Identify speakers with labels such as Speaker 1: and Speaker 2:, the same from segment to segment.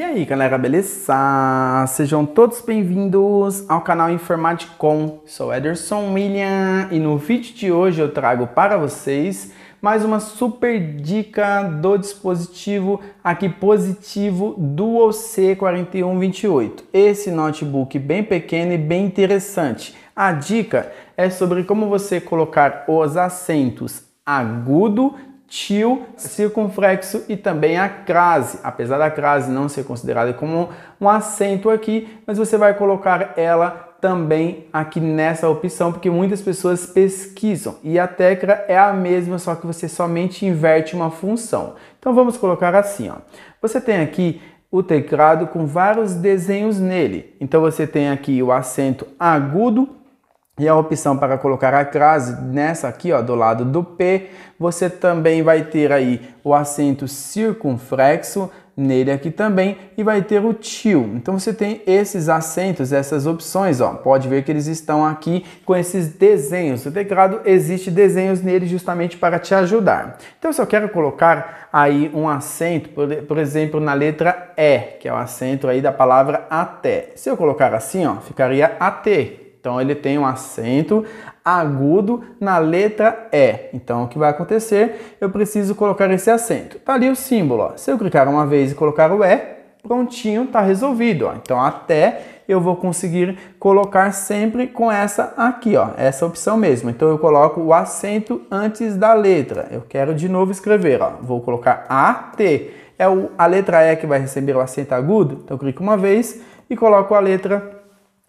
Speaker 1: E aí galera, beleza? Sejam todos bem-vindos ao canal Informaticom. Sou Ederson William e no vídeo de hoje eu trago para vocês mais uma super dica do dispositivo aqui positivo Dual C4128. Esse notebook bem pequeno e bem interessante. A dica é sobre como você colocar os acentos agudo til, circunflexo e também a crase. Apesar da crase não ser considerada como um acento aqui, mas você vai colocar ela também aqui nessa opção, porque muitas pessoas pesquisam e a tecla é a mesma, só que você somente inverte uma função. Então vamos colocar assim, ó. Você tem aqui o teclado com vários desenhos nele. Então você tem aqui o acento agudo e a opção para colocar a crase nessa aqui, ó, do lado do P, você também vai ter aí o acento circunflexo nele aqui também e vai ter o til. Então você tem esses acentos, essas opções, ó. Pode ver que eles estão aqui com esses desenhos. O teclado existe desenhos nele justamente para te ajudar. Então se eu quero colocar aí um acento, por, por exemplo, na letra E, que é o acento aí da palavra até. Se eu colocar assim, ó, ficaria AT. Então ele tem um acento agudo na letra E. Então o que vai acontecer? Eu preciso colocar esse acento. Tá ali o símbolo. Ó. Se eu clicar uma vez e colocar o E, prontinho, tá resolvido. Ó. Então até eu vou conseguir colocar sempre com essa aqui, ó, essa opção mesmo. Então eu coloco o acento antes da letra. Eu quero de novo escrever, ó. Vou colocar A, T. É o, a letra E que vai receber o acento agudo. Então eu clico uma vez e coloco a letra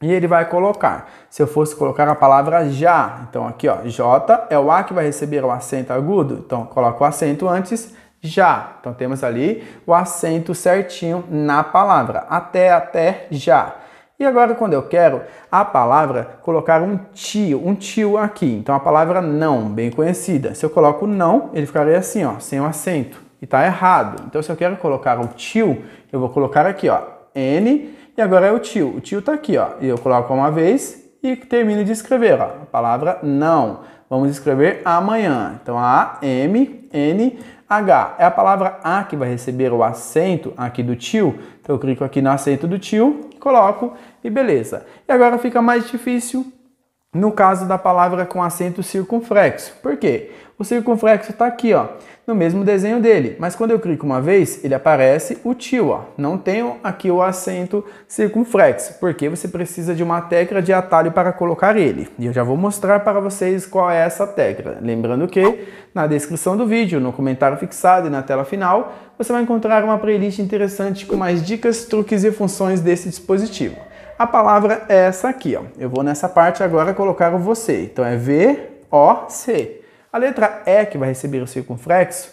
Speaker 1: e ele vai colocar. Se eu fosse colocar a palavra já, então aqui ó, J é o A que vai receber o acento agudo, então coloca o acento antes, já. Então temos ali o acento certinho na palavra. Até, até, já. E agora, quando eu quero a palavra, colocar um tio, um tio aqui. Então, a palavra não, bem conhecida. Se eu coloco não, ele ficaria assim, ó, sem o acento. E tá errado. Então, se eu quero colocar o tio, eu vou colocar aqui, ó, N e agora é o tio. O tio está aqui, ó. E eu coloco uma vez e termino de escrever, ó. A palavra não. Vamos escrever amanhã. Então, A, M, N, H. É a palavra A que vai receber o acento aqui do tio. Então, eu clico aqui no acento do tio, coloco e beleza. E agora fica mais difícil no caso da palavra com acento circunflexo. Por quê? O circunflexo está aqui, ó, no mesmo desenho dele, mas quando eu clico uma vez, ele aparece o tio, ó. Não tenho aqui o acento circunflexo, porque você precisa de uma tecla de atalho para colocar ele. E eu já vou mostrar para vocês qual é essa tecla. Lembrando que na descrição do vídeo, no comentário fixado e na tela final, você vai encontrar uma playlist interessante com mais dicas, truques e funções desse dispositivo. A palavra é essa aqui, ó. Eu vou nessa parte agora colocar o você. Então é V, O, C. A letra E, que vai receber o circunflexo,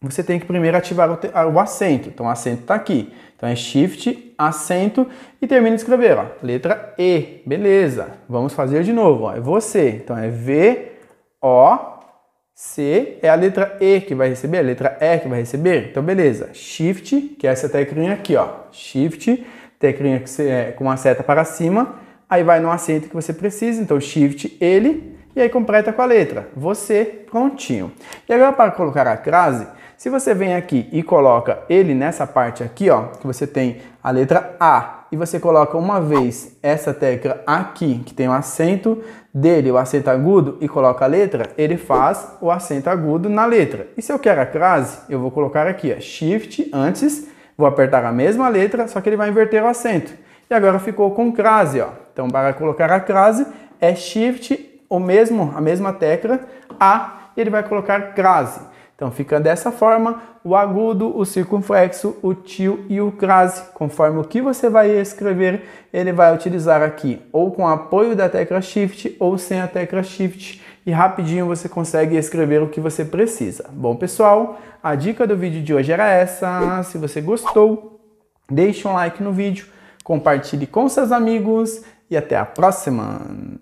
Speaker 1: você tem que primeiro ativar o, o acento. Então o acento está aqui. Então é Shift, acento e termina de escrever, ó. Letra E. Beleza. Vamos fazer de novo, ó. É você. Então é V, O, C. É a letra E que vai receber, a letra E que vai receber. Então beleza. Shift, que é essa tecla aqui, ó. Shift tecrinha que você, é, com a seta para cima, aí vai no acento que você precisa, então shift ele, e aí completa com a letra você, prontinho. E agora para colocar a crase, se você vem aqui e coloca ele nessa parte aqui, ó, que você tem a letra A, e você coloca uma vez essa tecla aqui, que tem o acento dele, o acento agudo, e coloca a letra, ele faz o acento agudo na letra. E se eu quero a crase, eu vou colocar aqui, ó, Shift antes, Vou apertar a mesma letra, só que ele vai inverter o acento. E agora ficou com crase, ó. Então, para colocar a crase, é Shift, o mesmo, a mesma tecla, A, e ele vai colocar crase. Então fica dessa forma o agudo, o circunflexo, o til e o crase. Conforme o que você vai escrever, ele vai utilizar aqui ou com apoio da tecla Shift ou sem a tecla Shift e rapidinho você consegue escrever o que você precisa. Bom pessoal, a dica do vídeo de hoje era essa. Se você gostou, deixe um like no vídeo, compartilhe com seus amigos e até a próxima!